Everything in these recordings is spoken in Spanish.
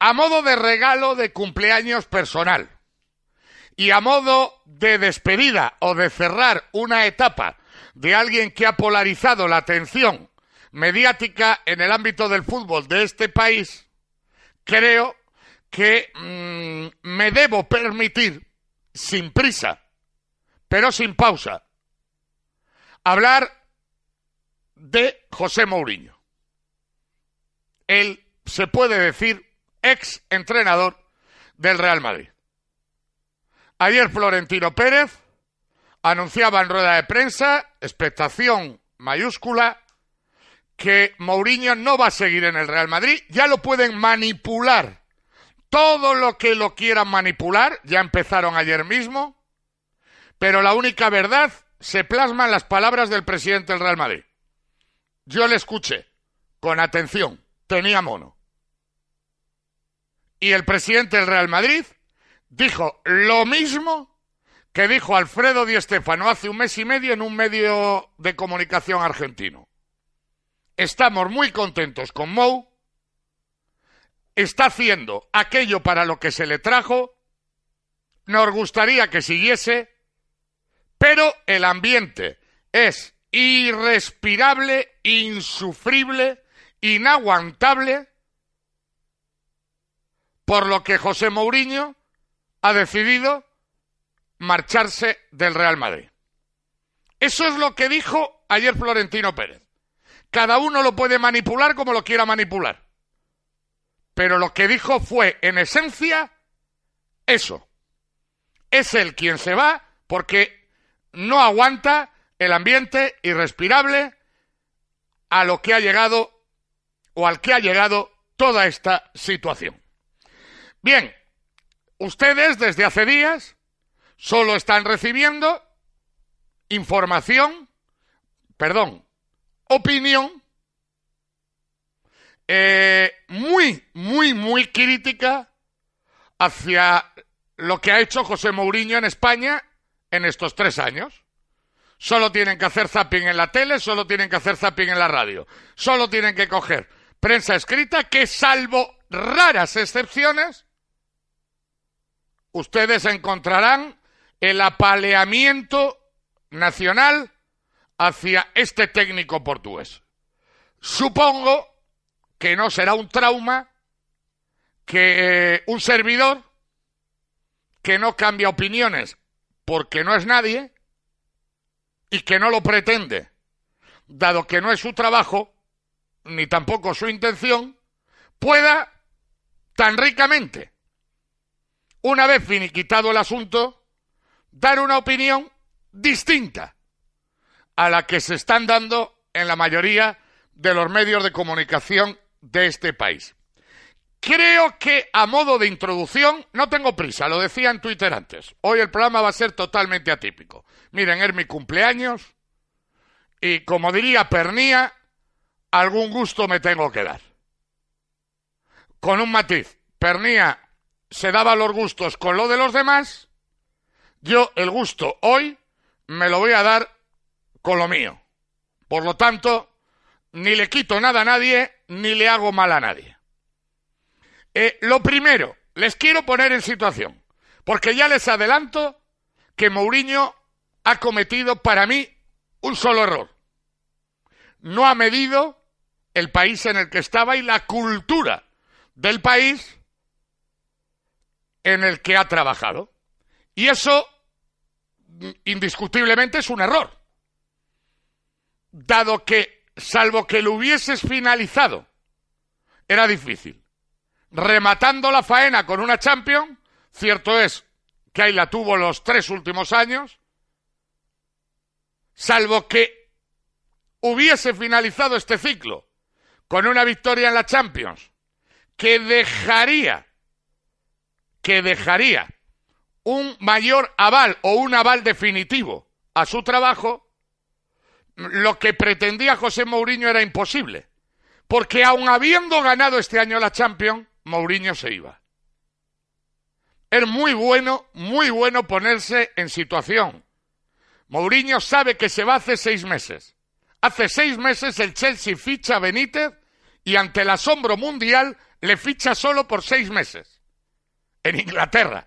a modo de regalo de cumpleaños personal y a modo de despedida o de cerrar una etapa de alguien que ha polarizado la atención mediática en el ámbito del fútbol de este país, creo que mm, me debo permitir, sin prisa, pero sin pausa, hablar de José Mourinho. Él se puede decir ex entrenador del Real Madrid. Ayer Florentino Pérez anunciaba en rueda de prensa, expectación mayúscula, que Mourinho no va a seguir en el Real Madrid, ya lo pueden manipular. Todo lo que lo quieran manipular, ya empezaron ayer mismo, pero la única verdad se plasma en las palabras del presidente del Real Madrid. Yo le escuché con atención, tenía mono y el presidente del Real Madrid dijo lo mismo que dijo Alfredo Di Stéfano hace un mes y medio en un medio de comunicación argentino. Estamos muy contentos con Mou. Está haciendo aquello para lo que se le trajo. Nos gustaría que siguiese, pero el ambiente es irrespirable, insufrible, inaguantable por lo que José Mourinho ha decidido marcharse del Real Madrid. Eso es lo que dijo ayer Florentino Pérez. Cada uno lo puede manipular como lo quiera manipular. Pero lo que dijo fue, en esencia, eso. Es él quien se va porque no aguanta el ambiente irrespirable a lo que ha llegado o al que ha llegado toda esta situación. Bien, ustedes desde hace días solo están recibiendo información, perdón, opinión eh, muy, muy, muy crítica hacia lo que ha hecho José Mourinho en España en estos tres años. Solo tienen que hacer zapping en la tele, solo tienen que hacer zapping en la radio, solo tienen que coger prensa escrita que salvo raras excepciones ustedes encontrarán el apaleamiento nacional hacia este técnico portugués. Supongo que no será un trauma que eh, un servidor que no cambia opiniones porque no es nadie y que no lo pretende, dado que no es su trabajo ni tampoco su intención, pueda tan ricamente una vez finiquitado el asunto, dar una opinión distinta a la que se están dando en la mayoría de los medios de comunicación de este país. Creo que a modo de introducción, no tengo prisa, lo decía en Twitter antes, hoy el programa va a ser totalmente atípico. Miren, es mi cumpleaños y como diría Pernía, algún gusto me tengo que dar. Con un matiz, Pernía se daba los gustos con lo de los demás, yo el gusto hoy me lo voy a dar con lo mío. Por lo tanto, ni le quito nada a nadie, ni le hago mal a nadie. Eh, lo primero, les quiero poner en situación, porque ya les adelanto que Mourinho ha cometido para mí un solo error. No ha medido el país en el que estaba y la cultura del país en el que ha trabajado. Y eso, mm, indiscutiblemente, es un error. Dado que, salvo que lo hubieses finalizado, era difícil. Rematando la faena con una Champion, cierto es que ahí la tuvo los tres últimos años, salvo que hubiese finalizado este ciclo con una victoria en la Champions, que dejaría que dejaría un mayor aval o un aval definitivo a su trabajo, lo que pretendía José Mourinho era imposible. Porque aun habiendo ganado este año la Champions, Mourinho se iba. Es muy bueno, muy bueno ponerse en situación. Mourinho sabe que se va hace seis meses. Hace seis meses el Chelsea ficha a Benítez y ante el asombro mundial le ficha solo por seis meses en Inglaterra.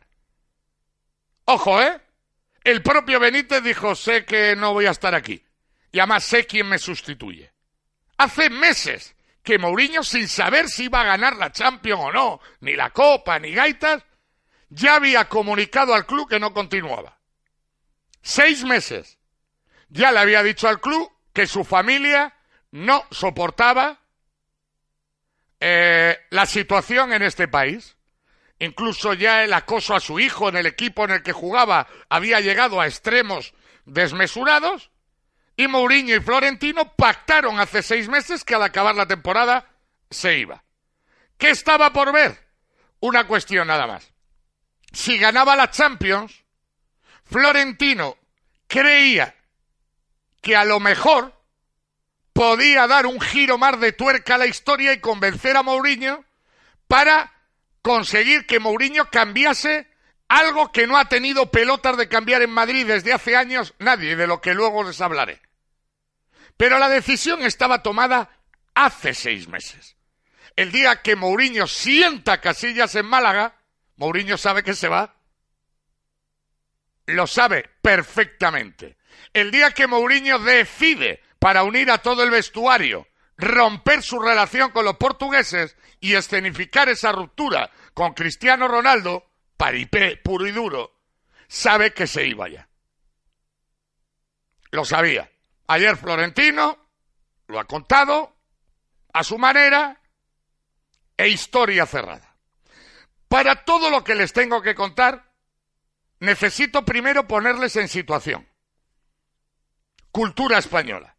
Ojo, ¿eh? El propio Benítez dijo, sé que no voy a estar aquí. Y además sé quién me sustituye. Hace meses que Mourinho, sin saber si iba a ganar la Champions o no, ni la Copa, ni Gaitas, ya había comunicado al club que no continuaba. Seis meses. Ya le había dicho al club que su familia no soportaba eh, la situación en este país. Incluso ya el acoso a su hijo en el equipo en el que jugaba había llegado a extremos desmesurados. Y Mourinho y Florentino pactaron hace seis meses que al acabar la temporada se iba. ¿Qué estaba por ver? Una cuestión nada más. Si ganaba la Champions, Florentino creía que a lo mejor podía dar un giro más de tuerca a la historia y convencer a Mourinho para conseguir que Mourinho cambiase algo que no ha tenido pelotas de cambiar en Madrid desde hace años nadie, de lo que luego les hablaré. Pero la decisión estaba tomada hace seis meses. El día que Mourinho sienta casillas en Málaga, Mourinho sabe que se va. Lo sabe perfectamente. El día que Mourinho decide para unir a todo el vestuario, romper su relación con los portugueses, y escenificar esa ruptura con Cristiano Ronaldo, paripé puro y duro, sabe que se iba ya. Lo sabía. Ayer Florentino lo ha contado a su manera e historia cerrada. Para todo lo que les tengo que contar, necesito primero ponerles en situación. Cultura española.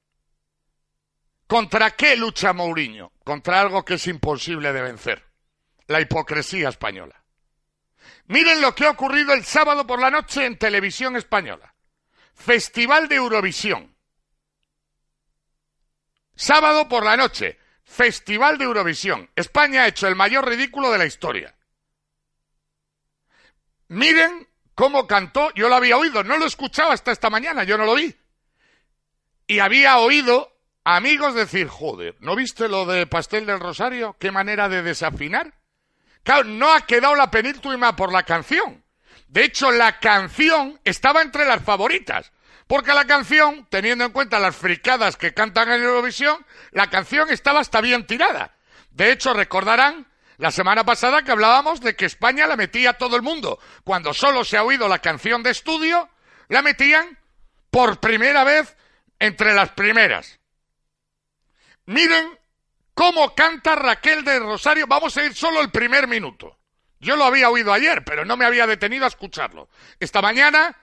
¿Contra qué lucha Mourinho? Contra algo que es imposible de vencer, la hipocresía española. Miren lo que ha ocurrido el sábado por la noche en televisión española. Festival de Eurovisión. Sábado por la noche, Festival de Eurovisión. España ha hecho el mayor ridículo de la historia. Miren cómo cantó, yo lo había oído, no lo escuchaba hasta esta mañana, yo no lo vi. Y había oído amigos decir, joder, ¿no viste lo de Pastel del Rosario? ¿Qué manera de desafinar? Claro, no ha quedado la penúltima por la canción. De hecho, la canción estaba entre las favoritas. Porque la canción, teniendo en cuenta las fricadas que cantan en Eurovisión, la canción estaba hasta bien tirada. De hecho, recordarán la semana pasada que hablábamos de que España la metía a todo el mundo. Cuando solo se ha oído la canción de estudio, la metían por primera vez entre las primeras. Miren cómo canta Raquel de Rosario. Vamos a ir solo el primer minuto. Yo lo había oído ayer, pero no me había detenido a escucharlo. Esta mañana,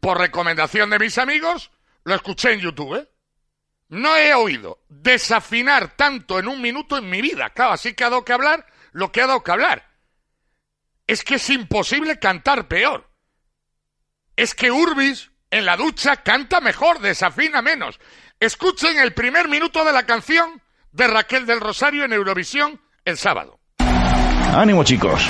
por recomendación de mis amigos, lo escuché en YouTube. ¿eh? No he oído desafinar tanto en un minuto en mi vida. Claro, así que ha dado que hablar lo que ha dado que hablar. Es que es imposible cantar peor. Es que Urbis en la ducha canta mejor, desafina menos. Escuchen el primer minuto de la canción de Raquel del Rosario en Eurovisión el sábado. Ánimo chicos,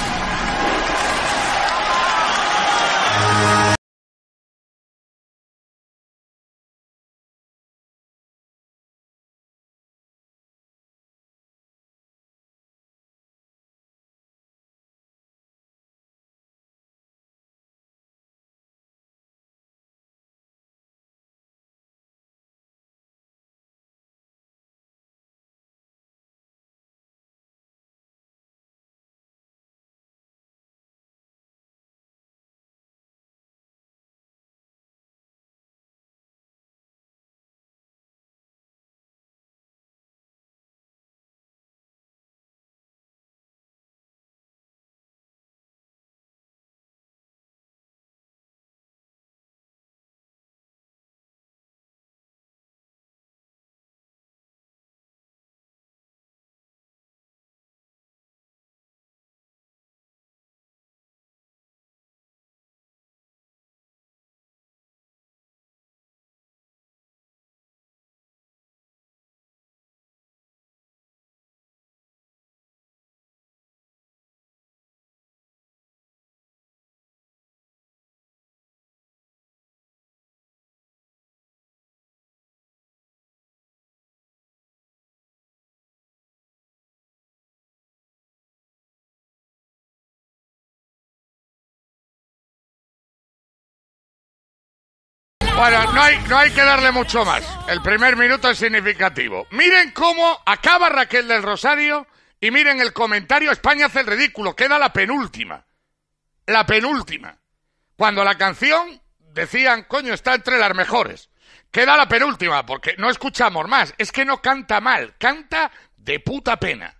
Bueno, no hay, no hay que darle mucho más. El primer minuto es significativo. Miren cómo acaba Raquel del Rosario y miren el comentario. España hace el ridículo. Queda la penúltima. La penúltima. Cuando la canción decían, coño, está entre las mejores. Queda la penúltima, porque no escuchamos más. Es que no canta mal, canta de puta pena.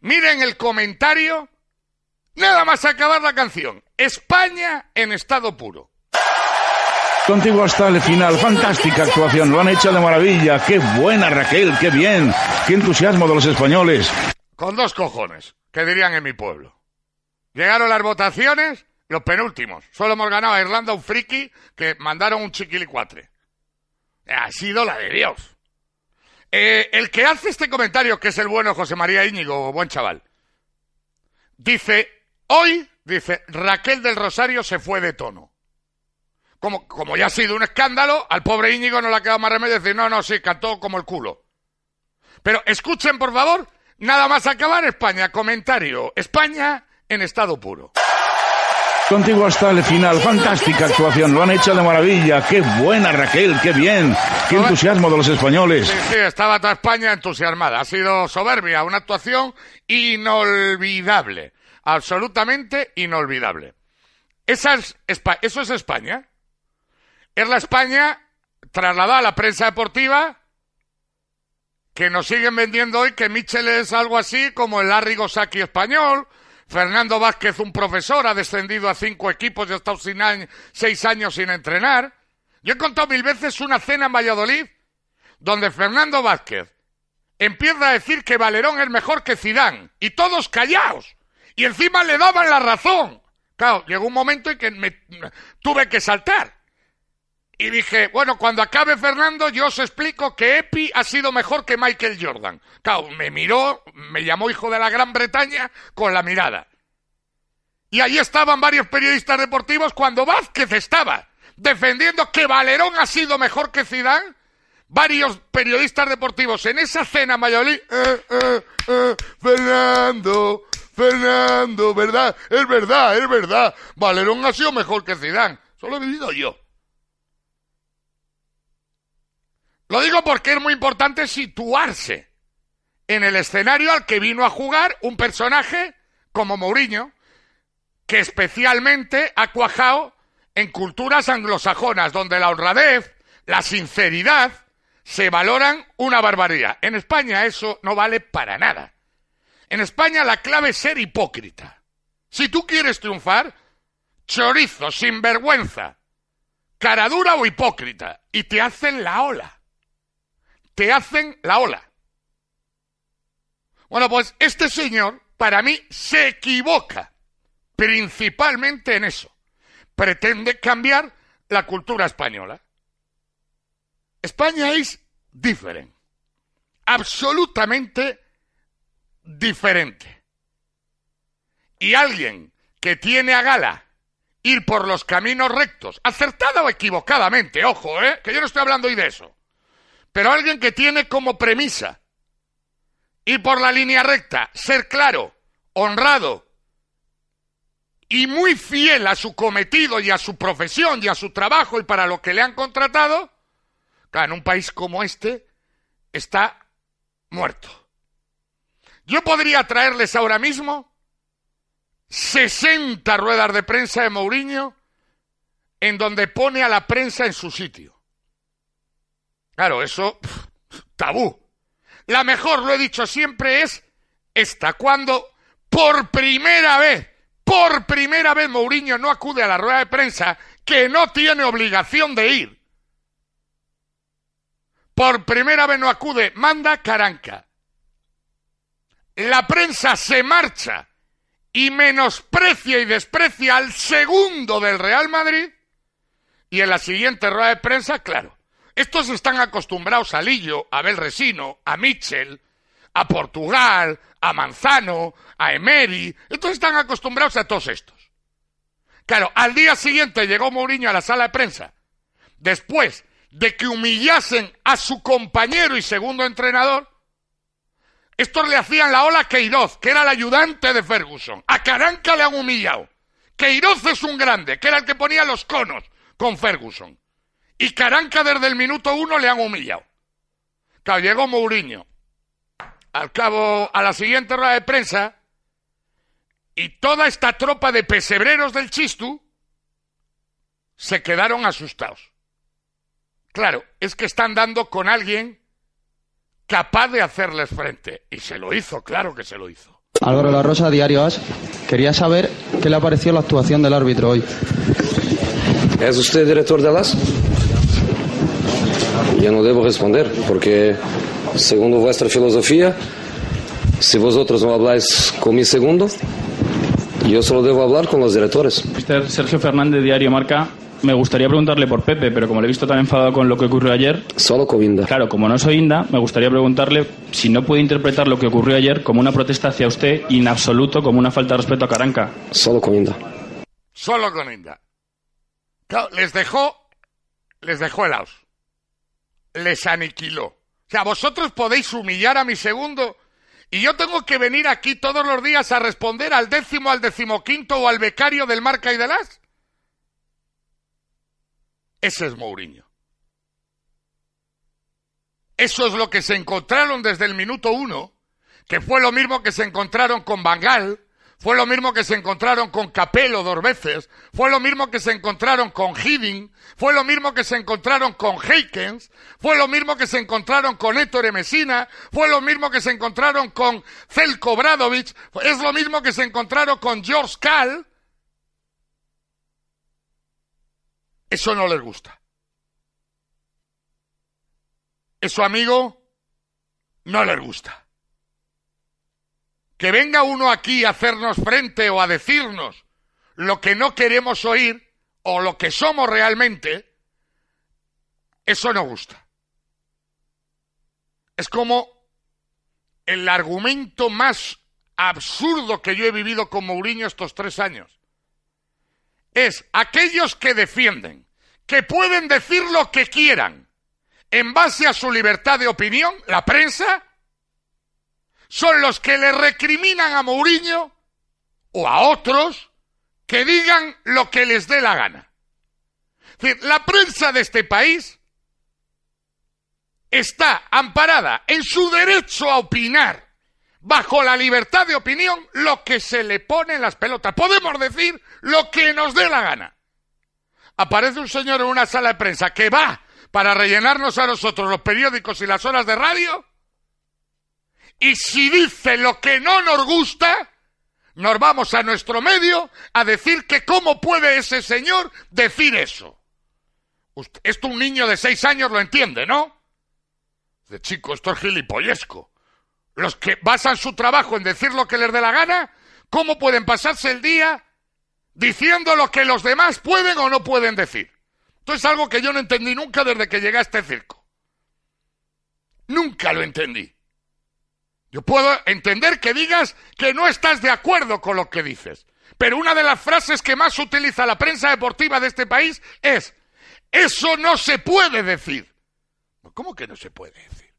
Miren el comentario. Nada más acabar la canción. España en estado puro contigo hasta el final. Fantástica actuación, lo han hecho de maravilla. Qué buena Raquel, qué bien, qué entusiasmo de los españoles. Con dos cojones, que dirían en mi pueblo. Llegaron las votaciones, los penúltimos. Solo hemos ganado a Irlanda un friki que mandaron un chiquilicuatre. Ha sido la de Dios. Eh, el que hace este comentario, que es el bueno José María Íñigo, buen chaval, dice, hoy, dice, Raquel del Rosario se fue de tono como, ya ha sido un escándalo, al pobre Íñigo no le ha quedado más remedio decir, no, no, sí, cantó como el culo. Pero escuchen, por favor, nada más acabar España. Comentario, España en estado puro. Contigo hasta el final, fantástica actuación, lo han hecho de maravilla, qué buena Raquel, qué bien, qué entusiasmo de los españoles. Sí, estaba toda España entusiasmada, ha sido soberbia, una actuación inolvidable, absolutamente inolvidable. Esa eso es España. Es la España trasladada a la prensa deportiva que nos siguen vendiendo hoy que Michel es algo así como el Larry Gosaki español, Fernando Vázquez, un profesor, ha descendido a cinco equipos y ha estado seis años sin entrenar. Yo he contado mil veces una cena en Valladolid donde Fernando Vázquez empieza a decir que Valerón es mejor que Zidane y todos callados y encima le daban la razón. Claro, llegó un momento en que me tuve que saltar y dije, bueno, cuando acabe Fernando, yo os explico que Epi ha sido mejor que Michael Jordan. Claro, me miró, me llamó hijo de la Gran Bretaña con la mirada. Y ahí estaban varios periodistas deportivos cuando Vázquez estaba defendiendo que Valerón ha sido mejor que Zidane. Varios periodistas deportivos en esa cena Mayolí. Eh, eh, eh Fernando, Fernando, verdad, es verdad, es verdad. Valerón ha sido mejor que Zidane. Solo he vivido yo. Lo digo porque es muy importante situarse en el escenario al que vino a jugar un personaje como Mourinho, que especialmente ha cuajado en culturas anglosajonas, donde la honradez, la sinceridad, se valoran una barbaridad. En España eso no vale para nada. En España la clave es ser hipócrita. Si tú quieres triunfar, chorizo, sinvergüenza, cara dura o hipócrita, y te hacen la ola se hacen la ola. Bueno, pues este señor, para mí, se equivoca principalmente en eso. Pretende cambiar la cultura española. España es diferente, absolutamente diferente. Y alguien que tiene a gala ir por los caminos rectos, acertado o equivocadamente, ojo, ¿eh? que yo no estoy hablando hoy de eso, pero alguien que tiene como premisa ir por la línea recta, ser claro, honrado y muy fiel a su cometido y a su profesión y a su trabajo y para lo que le han contratado, en un país como este está muerto. Yo podría traerles ahora mismo 60 ruedas de prensa de Mourinho en donde pone a la prensa en su sitio. Claro, eso, tabú. La mejor, lo he dicho siempre, es esta, cuando por primera vez, por primera vez Mourinho no acude a la rueda de prensa que no tiene obligación de ir. Por primera vez no acude, manda Caranca. La prensa se marcha y menosprecia y desprecia al segundo del Real Madrid. Y en la siguiente rueda de prensa, claro, estos están acostumbrados a Lillo, a Belresino, a Mitchell, a Portugal, a Manzano, a Emery. Estos están acostumbrados a todos estos. Claro, al día siguiente llegó Mourinho a la sala de prensa. Después de que humillasen a su compañero y segundo entrenador, estos le hacían la ola a Queiroz, que era el ayudante de Ferguson. A Caranca le han humillado. Queiroz es un grande, que era el que ponía los conos con Ferguson. Y Caranca desde el minuto uno le han humillado. Claro, llegó Mourinho. Al cabo, a la siguiente rueda de prensa, y toda esta tropa de pesebreros del Chistu se quedaron asustados. Claro, es que están dando con alguien capaz de hacerles frente. Y se lo hizo, claro que se lo hizo. Álvaro La Rosa, Diario As. Quería saber qué le ha parecido la actuación del árbitro hoy. ¿Es usted director de las yo no debo responder, porque según vuestra filosofía, si vosotros no habláis con mi segundo, yo solo debo hablar con los directores. Mister Sergio Fernández, Diario Marca. Me gustaría preguntarle por Pepe, pero como le he visto tan enfadado con lo que ocurrió ayer. Solo con Inda. Claro, como no soy Inda, me gustaría preguntarle si no puede interpretar lo que ocurrió ayer como una protesta hacia usted y en absoluto como una falta de respeto a Caranca. Solo con Inda. Solo con Inda. les dejó. Les dejó les aniquiló. O sea, vosotros podéis humillar a mi segundo y yo tengo que venir aquí todos los días a responder al décimo, al decimoquinto o al becario del Marca y de las? Ese es Mourinho. Eso es lo que se encontraron desde el minuto uno, que fue lo mismo que se encontraron con Bangal, fue lo mismo que se encontraron con Capello dos veces. Fue lo mismo que se encontraron con Hiddink. Fue lo mismo que se encontraron con Heikens. Fue lo mismo que se encontraron con Héctor Mesina. Fue lo mismo que se encontraron con Celko Bradovich. Es lo mismo que se encontraron con George Kahl. Eso no les gusta. Eso, amigo, no les gusta que venga uno aquí a hacernos frente o a decirnos lo que no queremos oír o lo que somos realmente, eso no gusta. Es como el argumento más absurdo que yo he vivido con Mourinho estos tres años. Es aquellos que defienden, que pueden decir lo que quieran en base a su libertad de opinión, la prensa, son los que le recriminan a Mourinho o a otros que digan lo que les dé la gana. la prensa de este país está amparada en su derecho a opinar, bajo la libertad de opinión, lo que se le pone en las pelotas. Podemos decir lo que nos dé la gana. Aparece un señor en una sala de prensa que va para rellenarnos a nosotros los periódicos y las horas de radio y si dice lo que no nos gusta, nos vamos a nuestro medio a decir que cómo puede ese señor decir eso. esto un niño de seis años lo entiende, ¿no? De chico, esto es gilipollesco. Los que basan su trabajo en decir lo que les dé la gana, ¿cómo pueden pasarse el día diciendo lo que los demás pueden o no pueden decir? Esto es algo que yo no entendí nunca desde que llegué a este circo. Nunca lo entendí. Yo puedo entender que digas que no estás de acuerdo con lo que dices, pero una de las frases que más utiliza la prensa deportiva de este país es, eso no se puede decir. ¿Cómo que no se puede decir?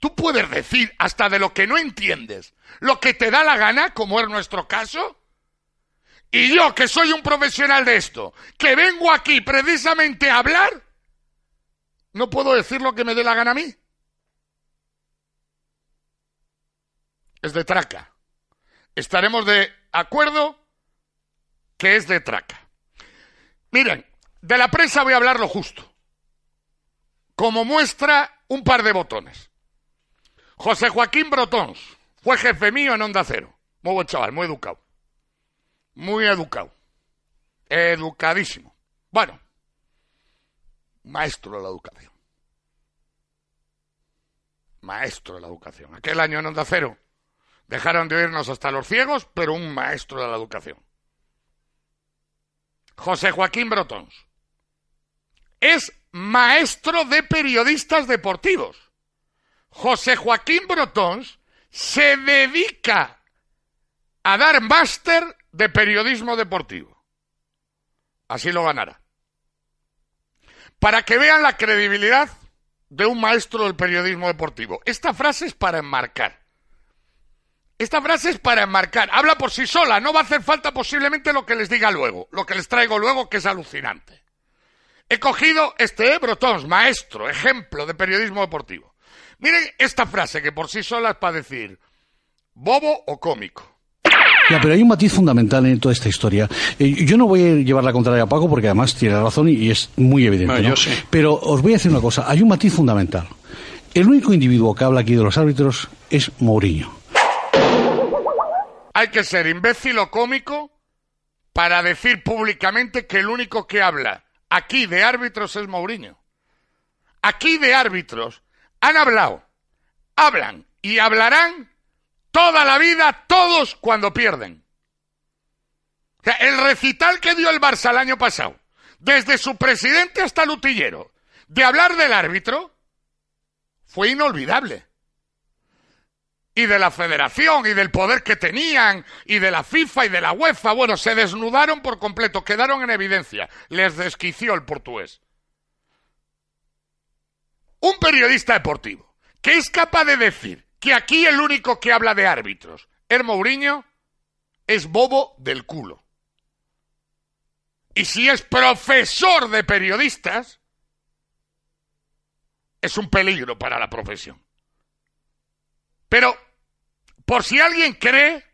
Tú puedes decir hasta de lo que no entiendes, lo que te da la gana, como es nuestro caso. Y yo, que soy un profesional de esto, que vengo aquí precisamente a hablar, no puedo decir lo que me dé la gana a mí. es de traca. Estaremos de acuerdo que es de traca. Miren, de la prensa voy a hablar lo justo. Como muestra un par de botones. José Joaquín Brotons fue jefe mío en Onda Cero. Muy buen chaval, muy educado. Muy educado. Educadísimo. Bueno, maestro de la educación. Maestro de la educación. Aquel año en Onda Cero Dejaron de oírnos hasta los ciegos, pero un maestro de la educación. José Joaquín Brotons. Es maestro de periodistas deportivos. José Joaquín Brotons se dedica a dar máster de periodismo deportivo. Así lo ganará. Para que vean la credibilidad de un maestro del periodismo deportivo. Esta frase es para enmarcar. Esta frase es para enmarcar, habla por sí sola, no va a hacer falta posiblemente lo que les diga luego, lo que les traigo luego que es alucinante. He cogido este Ebro Tons, maestro, ejemplo de periodismo deportivo. Miren esta frase que por sí sola es para decir bobo o cómico. Ya, pero hay un matiz fundamental en toda esta historia. Eh, yo no voy a llevar la contraria a Paco porque además tiene razón y, es muy evidente. Ah, pero os voy a decir una cosa, hay un matiz fundamental. El único individuo que habla aquí de los árbitros es Mourinho hay que ser imbécil o cómico para decir públicamente que el único que habla aquí de árbitros es Mourinho. Aquí de árbitros han hablado, hablan y hablarán toda la vida todos cuando pierden. el recital que dio el Barça el año pasado, desde su presidente hasta lutillero, de hablar del árbitro, fue inolvidable y de la federación y del poder que tenían y de la FIFA y de la UEFA. Bueno, se desnudaron por completo, quedaron en evidencia. Les desquició el portugués. Un periodista deportivo que es capaz de decir que aquí el único que habla de árbitros es Mourinho, es bobo del culo. Y si es profesor de periodistas, es un peligro para la profesión. Pero, por si alguien cree,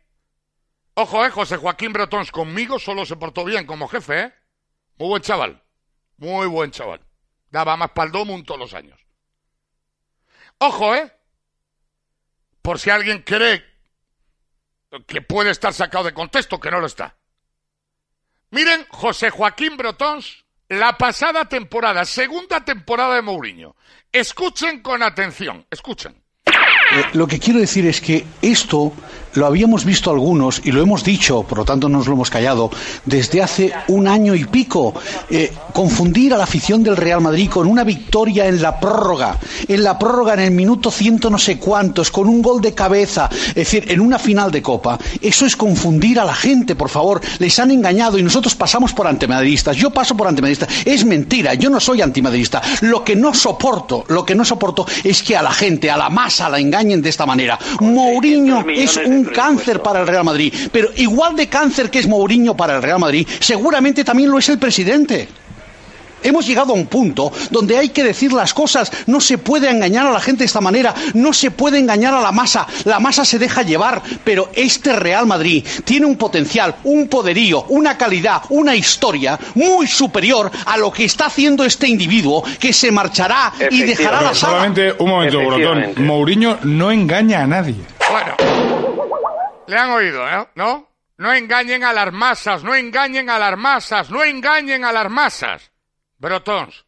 ojo, eh, José Joaquín Bretons conmigo solo se portó bien como jefe, ¿eh? Muy buen chaval, muy buen chaval. Daba más un todos los años. Ojo, ¿eh? Por si alguien cree que puede estar sacado de contexto, que no lo está. Miren, José Joaquín Brotons, la pasada temporada, segunda temporada de Mourinho. Escuchen con atención, escuchen. Eh, lo que quiero decir es que esto lo habíamos visto algunos y lo hemos dicho, por lo tanto no nos lo hemos callado, desde hace un año y pico. Eh, confundir a la afición del Real Madrid con una victoria en la prórroga, en la prórroga en el minuto ciento no sé cuántos, con un gol de cabeza, es decir, en una final de Copa, eso es confundir a la gente, por favor. Les han engañado y nosotros pasamos por antimadridistas. Yo paso por antimadridistas, Es mentira, yo no soy antimadridista. Lo que no soporto, lo que no soporto es que a la gente, a la masa, la engañen de esta manera. Mourinho es un cáncer para el Real Madrid, pero igual de cáncer que es Mourinho para el Real Madrid, seguramente también lo es el presidente. Hemos llegado a un punto donde hay que decir las cosas, no se puede engañar a la gente de esta manera, no se puede engañar a la masa, la masa se deja llevar, pero este Real Madrid tiene un potencial, un poderío, una calidad, una historia muy superior a lo que está haciendo este individuo que se marchará y dejará la sala. un momento, Mourinho no engaña a nadie. Bueno. Le han oído, ¿no? ¿eh? ¿no? No engañen a las masas, no engañen a las masas, no engañen a las masas. Brotons.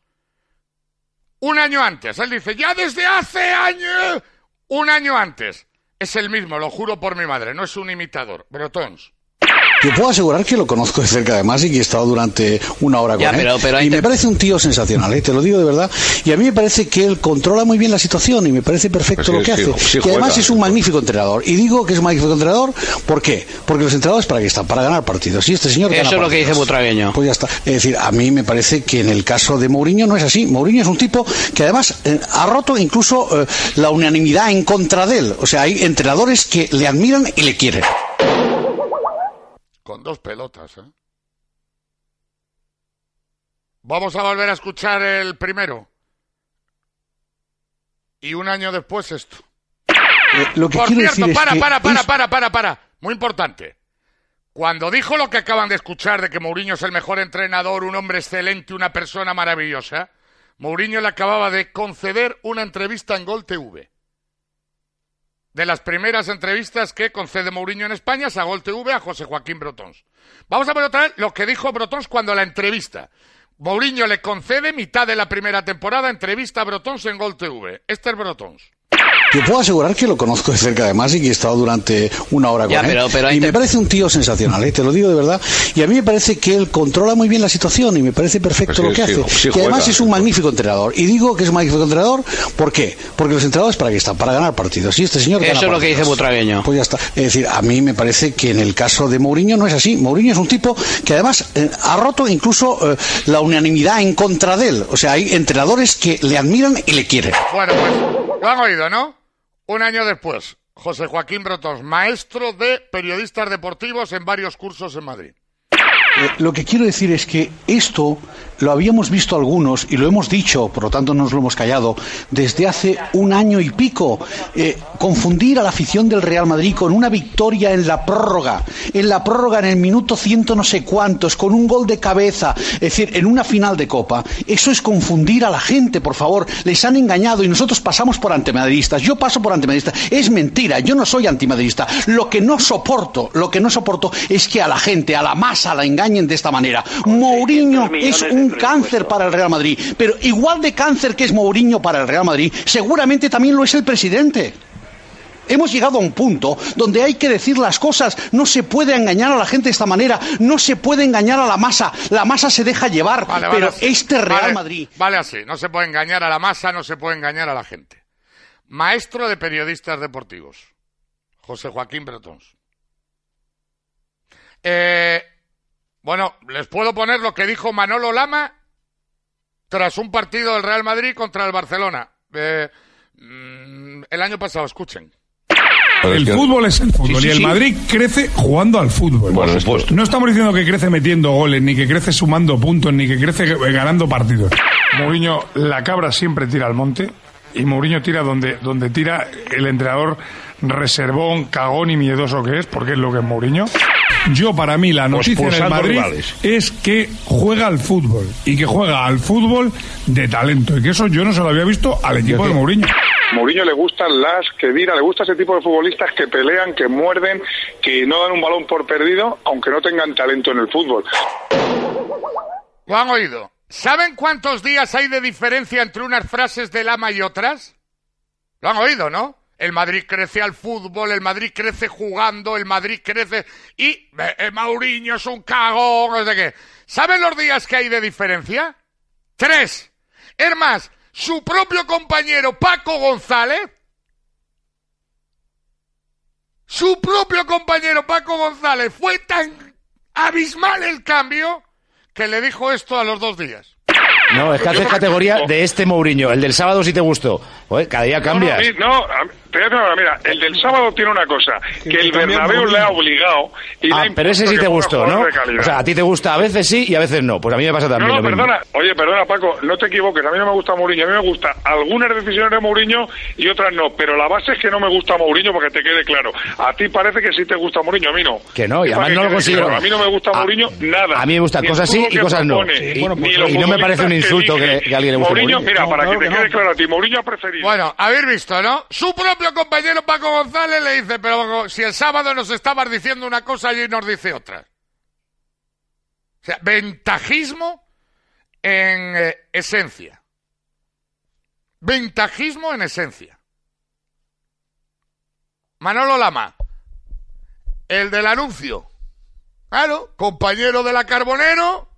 Un año antes, él dice, ya desde hace años, un año antes. Es el mismo, lo juro por mi madre, no es un imitador. Brotons. Yo puedo asegurar que lo conozco de cerca además y que he estado durante una hora con él. y me parece un tío sensacional, ¿eh? te lo digo de verdad. Y a mí me parece que él controla muy bien la situación y me parece perfecto pues lo que hace. y además es un magnífico entrenador. Y digo que es un magnífico entrenador, ¿por qué? Porque los entrenadores para qué están, para ganar partidos. Y este señor Eso es lo que dice Butragueño. Pues ya está. Es decir, a mí me parece que en el caso de Mourinho no es así. Mourinho es un tipo que además eh, ha roto incluso eh, la unanimidad en contra de él. O sea, hay entrenadores que le admiran y le quieren. Con dos pelotas, ¿eh? Vamos a volver a escuchar el primero. Y un año después esto. Eh, lo Por cierto, para, para, para, para, para, para. Muy importante. Cuando dijo lo que acaban de escuchar de que Mourinho es el mejor entrenador, un hombre excelente, una persona maravillosa, Mourinho le acababa de conceder una entrevista en Gol TV de las primeras entrevistas que concede Mourinho en España a Gol TV a José Joaquín Brotons. Vamos a ver otra vez lo que dijo Brotons cuando la entrevista. Mourinho le concede mitad de la primera temporada entrevista a Brotons en Gol TV. Este es Brotons. Yo puedo asegurar que lo conozco de cerca además y que he estado durante una hora con él. y me parece un tío sensacional, ¿eh? te lo digo de verdad. Y a mí me parece que él controla muy bien la situación y me parece perfecto pues lo que hace. y además es un magnífico entrenador. Y digo que es un magnífico entrenador, ¿por qué? Porque los entrenadores para qué están, para ganar partidos. Y este señor Eso es lo que dice Butragueño. Pues ya está. Es decir, a mí me parece que en el caso de Mourinho no es así. Mourinho es un tipo que además eh, ha roto incluso eh, la unanimidad en contra de él. O sea, hay entrenadores que le admiran y le quieren. Bueno, pues lo han oído, ¿no? Un año después, José Joaquín Brotos, maestro de periodistas deportivos en varios cursos en Madrid. Eh, lo que quiero decir es que esto lo habíamos visto algunos y lo hemos dicho, por lo tanto no nos lo hemos callado, desde hace un año y pico. Eh, confundir a la afición del Real Madrid con una victoria en la prórroga, en la prórroga en el minuto ciento no sé cuántos, con un gol de cabeza, es decir, en una final de Copa, eso es confundir a la gente, por favor. Les han engañado y nosotros pasamos por antimadridistas. Yo paso por antimadridistas, Es mentira, yo no soy antimadridista. Lo que no soporto, lo que no soporto es que a la gente, a la masa, la engañen de esta manera. Pues Mourinho es un cáncer para el Real Madrid. Pero igual de cáncer que es Mourinho para el Real Madrid, seguramente también lo es el presidente. Hemos llegado a un punto donde hay que decir las cosas. No se puede engañar a la gente de esta manera. No se puede engañar a la masa. La masa se deja llevar. pero este Real Madrid. Vale, así. No se puede engañar a la masa, no se puede engañar a la gente. Maestro de periodistas deportivos. José Joaquín Bretons. Eh, bueno, les puedo poner lo que dijo Manolo Lama tras un partido del Real Madrid contra el Barcelona. Eh, mm, el año pasado, escuchen. El fútbol es el fútbol y el Madrid crece jugando al fútbol. No estamos diciendo que crece metiendo goles, ni que crece sumando puntos, ni que crece ganando partidos. Mourinho, la cabra siempre tira al monte y Mourinho tira donde, donde tira el entrenador reservón, cagón y miedoso que es, porque es lo que es Mourinho. Yo, para mí, la pues noticia de pues Madrid es que juega al fútbol y que juega al fútbol de talento. Y que eso yo no se lo había visto al equipo de Mourinho. Mourinho le gustan las que vira, le gusta ese tipo de futbolistas que pelean, que muerden, que no dan un balón por perdido, aunque no tengan talento en el fútbol. ¿Lo han oído? ¿Saben cuántos días hay de diferencia entre unas frases de Lama y otras? Lo han oído, ¿no? El Madrid crece al fútbol, el Madrid crece jugando, el Madrid crece. Y eh, eh Mauriño es un cagón, no sé qué. ¿Saben los días que hay de diferencia? Tres. Es más, su propio compañero Paco González. Su propio compañero Paco González fue tan abismal el cambio que le dijo esto a los dos días. No, es que haces categoría de este Mourinho. El del sábado si te gustó. cada día cambias. no, mira, el del sábado tiene una cosa, que el Bernabéu le ha obligado y ah, pero ese sí te gustó, ¿no? O sea, a ti te gusta a veces sí y a veces no. Pues a mí me pasa también. No, perdona. Oye, perdona, Paco, no te equivoques. A mí no me gusta Mourinho. A mí me gusta algunas decisiones de Mourinho y otras no. Pero la base es que no me gusta Mourinho porque te quede claro. A ti parece que sí te gusta Mourinho, a mí no. Que no, y además no lo considero. A mí no me gusta Mourinho nada. A mí me gustan cosas sí y cosas no. y, pues no me parece un insulto que, alguien le guste Mourinho. mira, para que te quede claro, a ti Mourinho ha preferido. Bueno, haber visto, ¿no? Su propio propio compañero Paco González le dice, pero si el sábado nos estabas diciendo una cosa y nos dice otra. O sea, ventajismo en eh, esencia. Ventajismo en esencia. Manolo Lama, el del anuncio. Claro, compañero de la Carbonero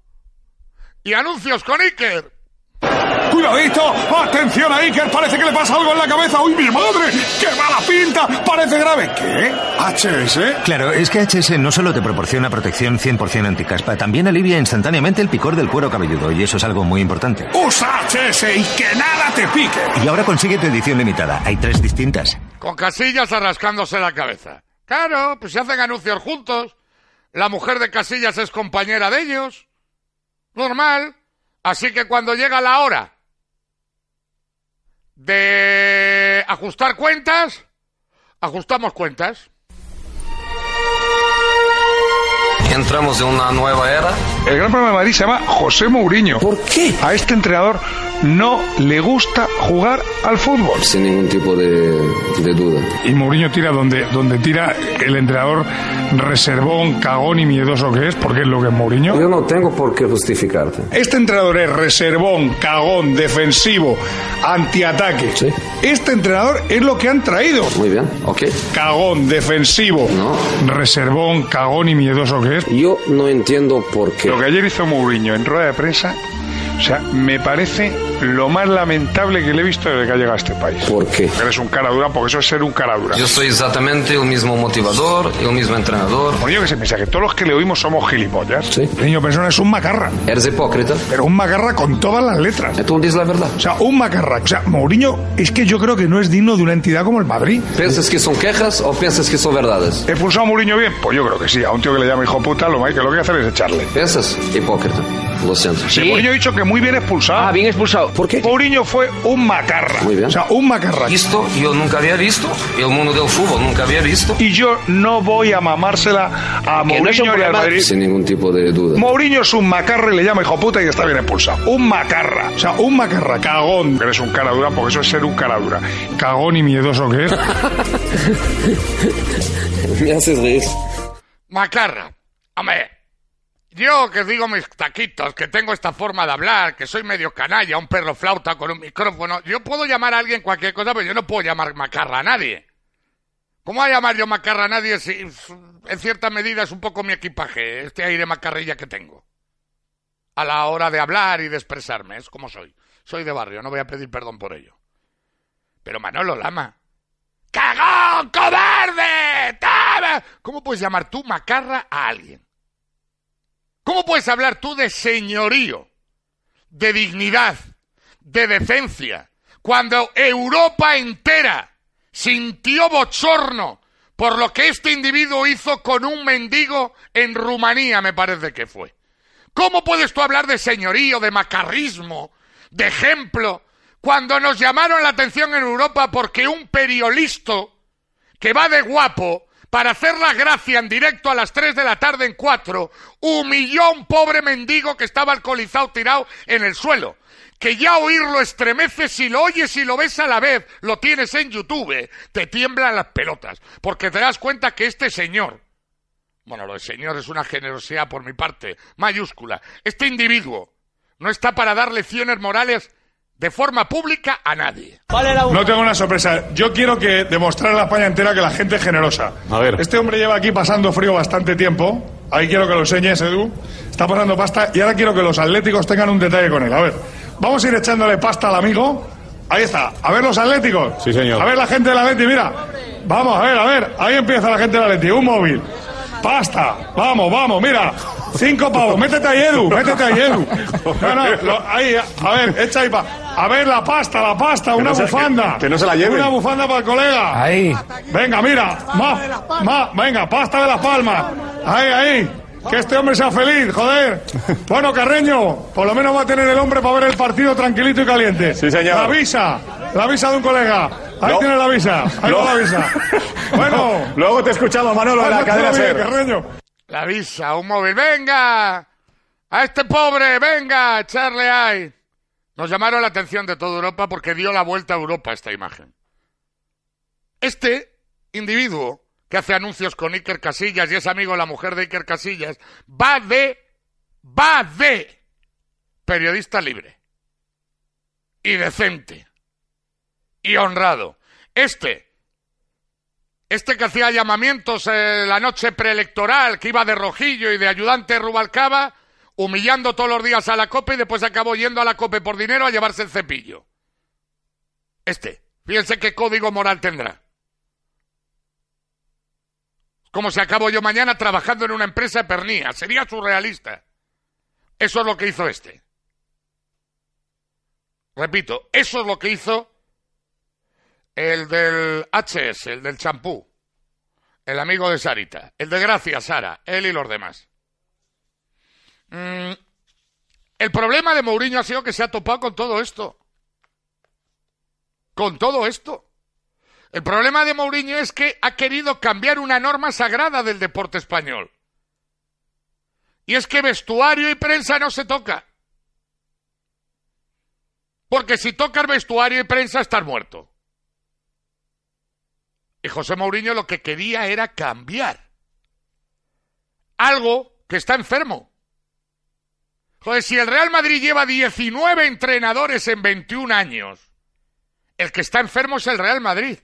y anuncios con Iker. Cuidadito. Atención a Iker. Parece que le pasa algo en la cabeza. ¡Uy, mi madre! ¡Qué mala pinta! Parece grave. ¿Qué? ¿HS? Claro, es que HS no solo te proporciona protección 100% anticaspa, también alivia instantáneamente el picor del cuero cabelludo. Y eso es algo muy importante. Usa HS y que nada te pique. Y ahora consigue tu edición limitada. Hay tres distintas. Con Casillas arrascándose la cabeza. Claro, pues se hacen anuncios juntos. La mujer de Casillas es compañera de ellos. Normal. Así que cuando llega la hora de ajustar cuentas, ajustamos cuentas. Entramos en una nueva era. El gran problema de Madrid se llama José Mourinho. ¿Por qué? A este entrenador no le gusta jugar al fútbol. Sin ningún tipo de, duda. Y Mourinho tira donde, donde tira el entrenador reservón, cagón y miedoso que es, porque es lo que es Mourinho. Yo no tengo por qué justificarte. Este entrenador es reservón, cagón, defensivo, antiataque. Sí. Este entrenador es lo que han traído. Muy bien, ok. Cagón, defensivo, no. reservón, cagón y miedoso que es. Yo no entiendo por qué. Lo que ayer hizo Mourinho en rueda de prensa, o sea, me parece lo más lamentable que le he visto desde que ha llegado a este país. ¿Por qué? eres un cara dura, porque eso es ser un cara dura. Yo soy exactamente el mismo motivador, el mismo entrenador. Bueno, que se piensa que todos los que le oímos somos gilipollas. Sí. El niño persona es un macarra. Eres hipócrita. Pero un macarra con todas las letras. Tú dices la verdad. O sea, un macarra. O sea, Mourinho es que yo creo que no es digno de una entidad como el Madrid. ¿Piensas que son quejas o piensas que son verdades? ¿He pulsado a Mourinho bien? Pues yo creo que sí. A un tío que le llama hijo puta, lo que lo que hacer es echarle. ¿Piensas? Hipócrita. Lo siento. Sí. Yo he dicho que muy bien expulsado. Ah, bien expulsado. ¿Por qué? Mourinho fue un macarra. Muy bien. O sea, un macarra. Esto yo nunca había visto. El mundo del fútbol nunca había visto. Y yo no voy a mamársela a Mourinho y Sin ningún tipo de duda. Mourinho es un macarra y le llama hijo puta y está bien expulsado. Un macarra. O sea, un macarra. Cagón. Eres un cara dura porque eso es ser un cara dura. Cagón y miedoso que es. Me haces reír. Macarra. Hombre. Yo que digo mis taquitos, que tengo esta forma de hablar, que soy medio canalla, un perro flauta con un micrófono, yo puedo llamar a alguien cualquier cosa, pero yo no puedo llamar macarra a nadie. ¿Cómo voy a llamar yo macarra a nadie si en cierta medida es un poco mi equipaje, este aire macarrilla que tengo? A la hora de hablar y de expresarme, es como soy. Soy de barrio, no voy a pedir perdón por ello. Pero Manolo Lama. ¡Cagón, cobarde! ¿Cómo puedes llamar tú macarra a alguien? ¿Cómo puedes hablar tú de señorío, de dignidad, de decencia, cuando Europa entera sintió bochorno por lo que este individuo hizo con un mendigo en Rumanía, me parece que fue? ¿Cómo puedes tú hablar de señorío, de macarrismo, de ejemplo, cuando nos llamaron la atención en Europa porque un periodista que va de guapo para hacer la gracia en directo a las 3 de la tarde en 4, humilló a un pobre mendigo que estaba alcoholizado tirado en el suelo. Que ya oírlo estremece, si lo oyes y lo ves a la vez, lo tienes en YouTube, te tiemblan las pelotas, porque te das cuenta que este señor, bueno, lo de señor es una generosidad por mi parte, mayúscula, este individuo no está para dar lecciones morales de forma pública a nadie. No tengo una sorpresa. Yo quiero que demostrar a la España entera que la gente es generosa. A ver. Este hombre lleva aquí pasando frío bastante tiempo. Ahí quiero que lo enseñes, Edu. Está pasando pasta y ahora quiero que los atléticos tengan un detalle con él. A ver, vamos a ir echándole pasta al amigo. Ahí está. A ver los atléticos. Sí, señor. A ver la gente de la Leti, mira. Vamos, a ver, a ver. Ahí empieza la gente de la Leti. Un móvil. Pasta. Vamos, vamos, mira. Cinco pavos. Métete ahí, Edu. Métete ahí, Edu. No, ahí, a ver, echa ahí a ver, la pasta, la pasta, una bufanda. Que, no se la lleve. Una bufanda para el colega. Ahí. Venga, mira. Más, Venga, pasta de las palmas. Ahí, ahí. Que este hombre sea feliz, joder. Bueno, Carreño, por lo menos va a tener el hombre para ver el partido tranquilito y caliente. Sí, señor. La visa, la visa de un colega. Ahí tiene la visa, ahí la visa. Bueno. Luego te escuchamos, Manolo, en la cadera Carreño. La visa, un móvil. ¡Venga! ¡A este pobre! ¡Venga! ¡Echarle ahí! Nos llamaron la atención de toda Europa porque dio la vuelta a Europa esta imagen. Este individuo que hace anuncios con Iker Casillas y es amigo de la mujer de Iker Casillas, va de, va de periodista libre y decente y honrado. Este, este que hacía llamamientos eh, la noche preelectoral, que iba de rojillo y de ayudante Rubalcaba, humillando todos los días a la copa y después acabó yendo a la COPE por dinero a llevarse el cepillo. Este, fíjense qué código moral tendrá. Como se acabó yo mañana trabajando en una empresa pernía, sería surrealista. Eso es lo que hizo este. Repito, eso es lo que hizo el del HS, el del champú, el amigo de Sarita, el de Gracias, Sara, él y los demás. Mm, el problema de Mourinho ha sido que se ha topado con todo esto. Con todo esto. El problema de Mourinho es que ha querido cambiar una norma sagrada del deporte español. Y es que vestuario y prensa no se toca. Porque si tocas vestuario y prensa estás muerto. Y José Mourinho lo que quería era cambiar algo que está enfermo. Joder, si el Real Madrid lleva 19 entrenadores en 21 años, el que está enfermo es el Real Madrid.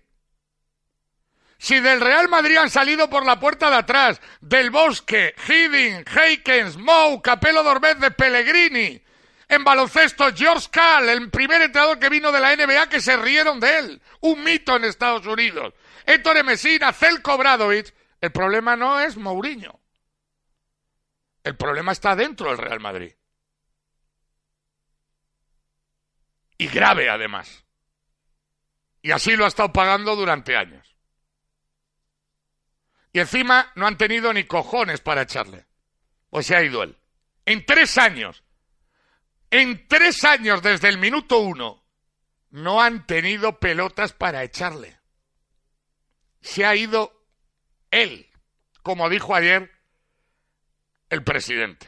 Si del Real Madrid han salido por la puerta de atrás, del Bosque, Hiddink, Heikens, Mou, Capello Dormez de Pellegrini, en baloncesto, George Kahl, el primer entrenador que vino de la NBA que se rieron de él, un mito en Estados Unidos. Héctor Messina, Celko Bradovich. el problema no es Mourinho. El problema está dentro del Real Madrid. y grave además. Y así lo ha estado pagando durante años. Y encima no han tenido ni cojones para echarle. o se ha ido él. En tres años, en tres años desde el minuto uno, no han tenido pelotas para echarle. Se ha ido él, como dijo ayer el presidente.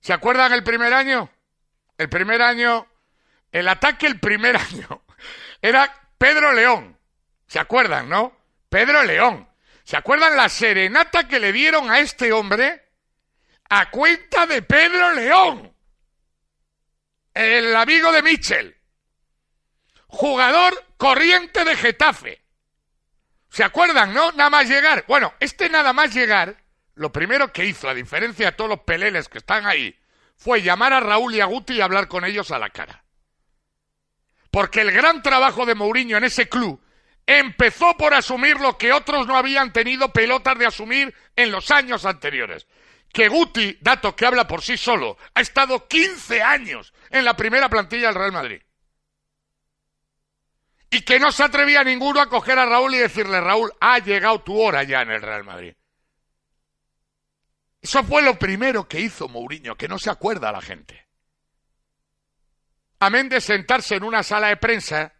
¿Se acuerdan el primer año? El primer año el ataque el primer año era Pedro León. ¿Se acuerdan, no? Pedro León. ¿Se acuerdan la serenata que le dieron a este hombre? A cuenta de Pedro León. El amigo de Mitchell. Jugador corriente de Getafe. ¿Se acuerdan, no? Nada más llegar. Bueno, este nada más llegar, lo primero que hizo, a diferencia de todos los peleles que están ahí, fue llamar a Raúl y a Guti y hablar con ellos a la cara. Porque el gran trabajo de Mourinho en ese club empezó por asumir lo que otros no habían tenido pelotas de asumir en los años anteriores. Que Guti, dato que habla por sí solo, ha estado 15 años en la primera plantilla del Real Madrid. Y que no se atrevía ninguno a coger a Raúl y decirle, Raúl, ha llegado tu hora ya en el Real Madrid. Eso fue lo primero que hizo Mourinho, que no se acuerda la gente amén de sentarse en una sala de prensa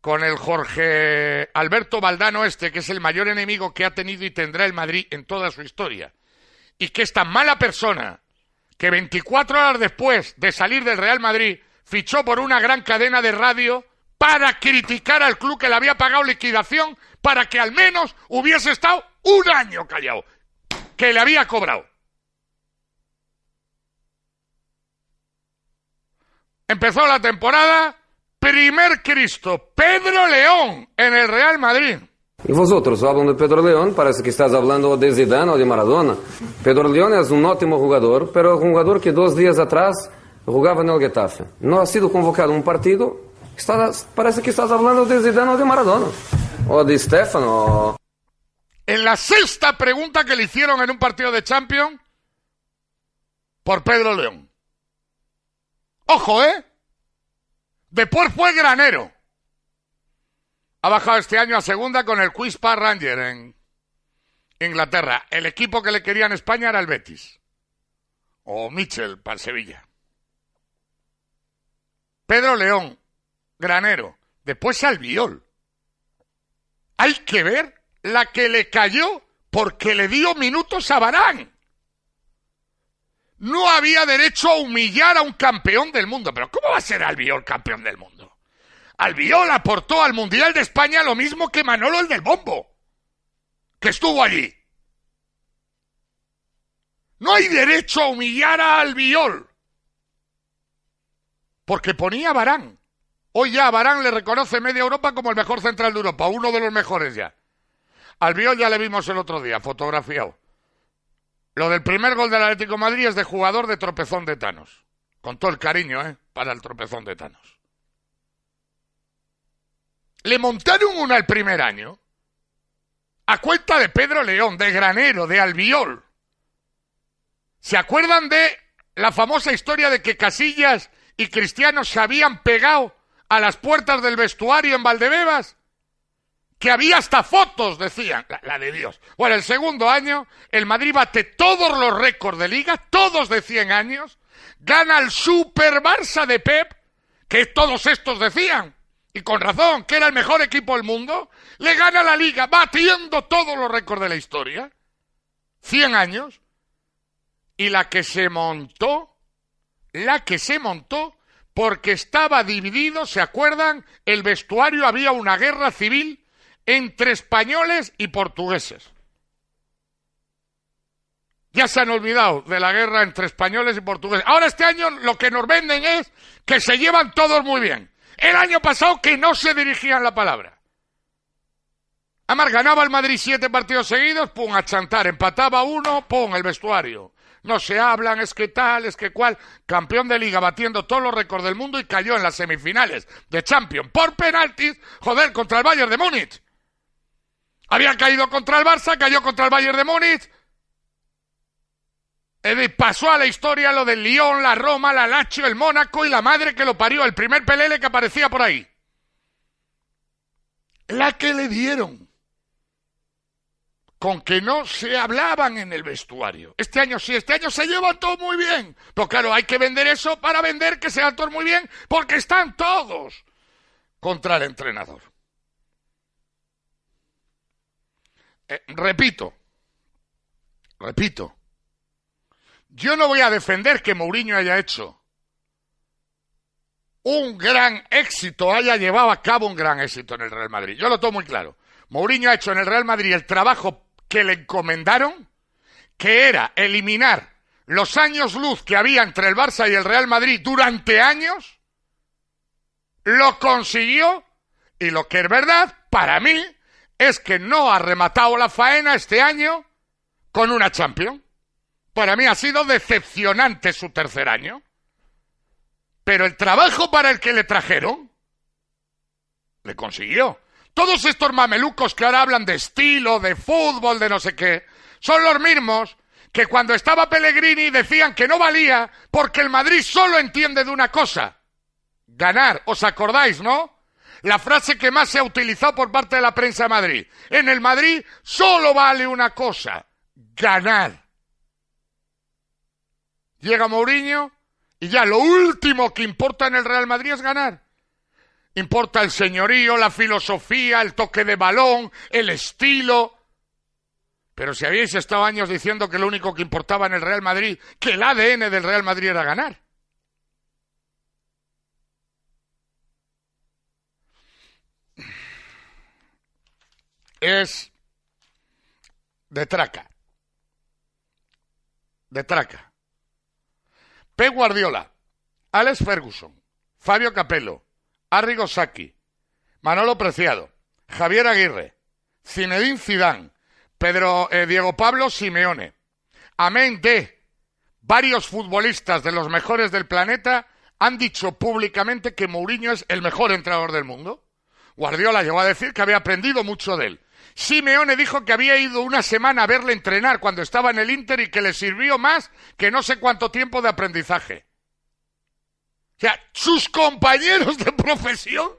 con el Jorge Alberto Valdano este, que es el mayor enemigo que ha tenido y tendrá el Madrid en toda su historia, y que esta mala persona que 24 horas después de salir del Real Madrid fichó por una gran cadena de radio para criticar al club que le había pagado liquidación para que al menos hubiese estado un año callado, que le había cobrado. Empezó la temporada, primer Cristo, Pedro León, en el Real Madrid. Y vosotros hablan de Pedro León, parece que estás hablando de Zidane o de Maradona. Pedro León es un ótimo jugador, pero un jugador que dos días atrás jugaba en el Getafe. No ha sido convocado un partido, parece que estás hablando de Zidane o de Maradona, o de Stefano. En la sexta pregunta que le hicieron en un partido de Champions, por Pedro León. Ojo, ¿eh? Después fue granero. Ha bajado este año a segunda con el Quispa Ranger en Inglaterra. El equipo que le quería en España era el Betis. O Mitchell para Sevilla. Pedro León, granero. Después Albiol. Hay que ver la que le cayó porque le dio minutos a Barán no había derecho a humillar a un campeón del mundo. Pero ¿cómo va a ser Albiol campeón del mundo? Albiol aportó al Mundial de España lo mismo que Manolo el del Bombo, que estuvo allí. No hay derecho a humillar a Albiol. Porque ponía a Barán. Hoy ya a Barán le reconoce media Europa como el mejor central de Europa, uno de los mejores ya. Albiol ya le vimos el otro día, fotografiado. Lo del primer gol del Atlético Madrid es de jugador de tropezón de Thanos. Con todo el cariño, ¿eh? Para el tropezón de Thanos. Le montaron una el primer año. A cuenta de Pedro León, de Granero, de Albiol. ¿Se acuerdan de la famosa historia de que Casillas y Cristiano se habían pegado a las puertas del vestuario en Valdebebas? que había hasta fotos, decían, la, de Dios. Bueno, el segundo año, el Madrid bate todos los récords de liga, todos de 100 años, gana el Super Barça de Pep, que todos estos decían, y con razón, que era el mejor equipo del mundo, le gana la liga, batiendo todos los récords de la historia, 100 años, y la que se montó, la que se montó, porque estaba dividido, ¿se acuerdan? El vestuario había una guerra civil entre españoles y portugueses. Ya se han olvidado de la guerra entre españoles y portugueses. Ahora este año lo que nos venden es que se llevan todos muy bien. El año pasado que no se dirigían la palabra. Amar ganaba el Madrid siete partidos seguidos, pum, a chantar. Empataba uno, pum, el vestuario. No se hablan, es que tal, es que cual. Campeón de liga batiendo todos los récords del mundo y cayó en las semifinales de Champions por penaltis, joder, contra el Bayern de Múnich. Había caído contra el Barça, cayó contra el Bayern de Múnich. Pasó a la historia lo del Lyon, la Roma, la Lazio, el Mónaco y la madre que lo parió, el primer pelele que aparecía por ahí. La que le dieron. Con que no se hablaban en el vestuario. Este año sí, este año se llevan todo muy bien. Pero claro, hay que vender eso para vender que se todo muy bien, porque están todos contra el entrenador. Eh, repito, repito, yo no voy a defender que Mourinho haya hecho un gran éxito, haya llevado a cabo un gran éxito en el Real Madrid. Yo lo tomo muy claro. Mourinho ha hecho en el Real Madrid el trabajo que le encomendaron, que era eliminar los años luz que había entre el Barça y el Real Madrid durante años, lo consiguió y lo que es verdad, para mí, es que no ha rematado la faena este año con una Champions. Para mí ha sido decepcionante su tercer año. Pero el trabajo para el que le trajeron, le consiguió. Todos estos mamelucos que ahora hablan de estilo, de fútbol, de no sé qué, son los mismos que cuando estaba Pellegrini decían que no valía porque el Madrid solo entiende de una cosa, ganar. ¿Os acordáis, no? la frase que más se ha utilizado por parte de la prensa de Madrid. En el Madrid solo vale una cosa, ganar. Llega Mourinho y ya lo último que importa en el Real Madrid es ganar. Importa el señorío, la filosofía, el toque de balón, el estilo. Pero si habéis estado años diciendo que lo único que importaba en el Real Madrid, que el ADN del Real Madrid era ganar. es de traca. De traca. P. Guardiola, Alex Ferguson, Fabio Capello, Arrigo Sacchi, Manolo Preciado, Javier Aguirre, Zinedine Zidane, Pedro eh, Diego Pablo Simeone. Amén de varios futbolistas de los mejores del planeta han dicho públicamente que Mourinho es el mejor entrenador del mundo. Guardiola llegó a decir que había aprendido mucho de él. Simeone dijo que había ido una semana a verle entrenar cuando estaba en el Inter y que le sirvió más que no sé cuánto tiempo de aprendizaje. O sea, sus compañeros de profesión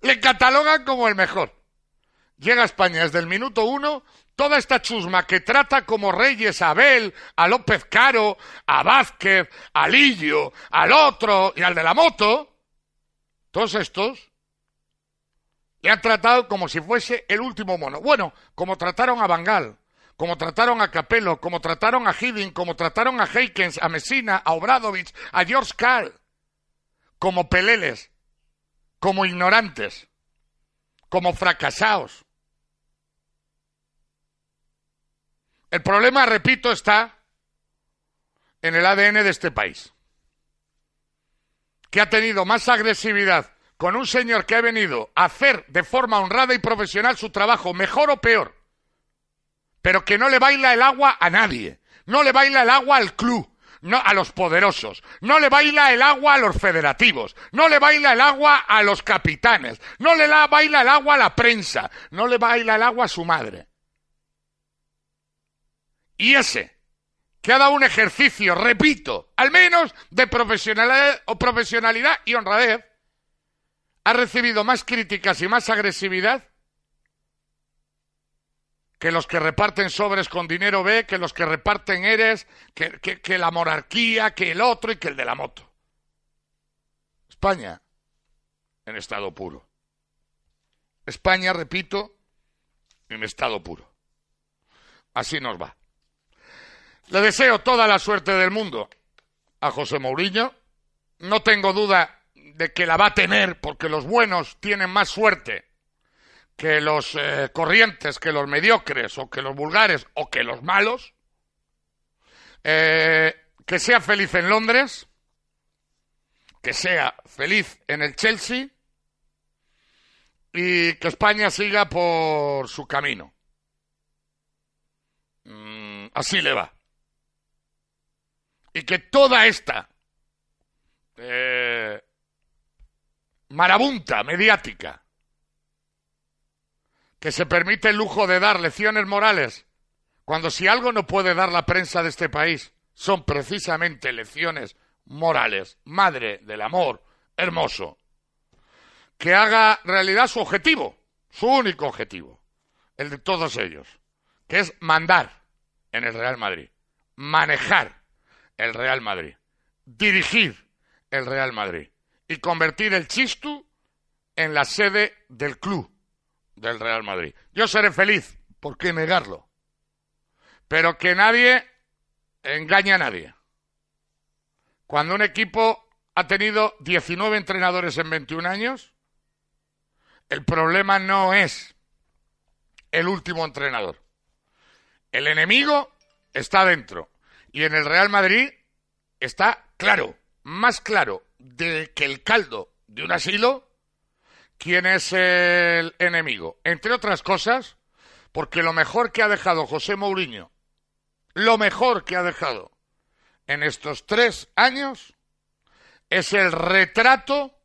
le catalogan como el mejor. Llega a España desde el minuto uno, toda esta chusma que trata como reyes a Abel, a López Caro, a Vázquez, a Lillo, al otro y al de la moto, todos estos le han tratado como si fuese el último mono. Bueno, como trataron a Bangal, como trataron a Capello, como trataron a Hiddink, como trataron a Heikens, a Messina, a Obradovich, a George Carl. Como peleles, como ignorantes, como fracasados. El problema, repito, está en el ADN de este país, que ha tenido más agresividad con un señor que ha venido a hacer de forma honrada y profesional su trabajo, mejor o peor, pero que no le baila el agua a nadie, no le baila el agua al club, no a los poderosos, no le baila el agua a los federativos, no le baila el agua a los capitanes, no le baila el agua a la prensa, no le baila el agua a su madre. Y ese que ha dado un ejercicio, repito, al menos de profesionalidad, o profesionalidad y honradez, ha recibido más críticas y más agresividad que los que reparten sobres con dinero B, que los que reparten eres, que, la monarquía, que el otro y que el de la moto. España en estado puro. España, repito, en estado puro. Así nos va. Le deseo toda la suerte del mundo a José Mourinho. No tengo duda de que la va a tener, porque los buenos tienen más suerte que los eh, corrientes, que los mediocres, o que los vulgares, o que los malos, eh, que sea feliz en Londres, que sea feliz en el Chelsea y que España siga por su camino. Mm, así le va. Y que toda esta eh, marabunta mediática que se permite el lujo de dar lecciones morales, cuando si algo no puede dar la prensa de este país son precisamente lecciones morales, madre del amor hermoso, que haga realidad su objetivo, su único objetivo, el de todos ellos, que es mandar en el Real Madrid, manejar el Real Madrid, dirigir el Real Madrid y convertir el Chistu en la sede del club del Real Madrid. Yo seré feliz, ¿por qué negarlo? Pero que nadie engañe a nadie. Cuando un equipo ha tenido 19 entrenadores en 21 años, el problema no es el último entrenador. El enemigo está dentro. Y en el Real Madrid está claro, más claro de que el caldo de un asilo, ¿quién es el enemigo? Entre otras cosas, porque lo mejor que ha dejado José Mourinho, lo mejor que ha dejado en estos tres años, es el retrato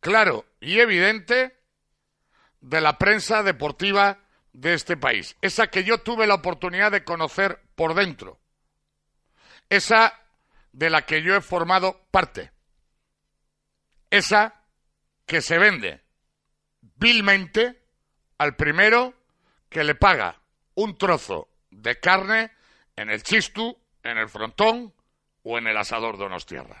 claro y evidente de la prensa deportiva de este país, esa que yo tuve la oportunidad de conocer por dentro, esa de la que yo he formado parte esa que se vende vilmente al primero que le paga un trozo de carne en el chistu, en el frontón o en el asador de tierras.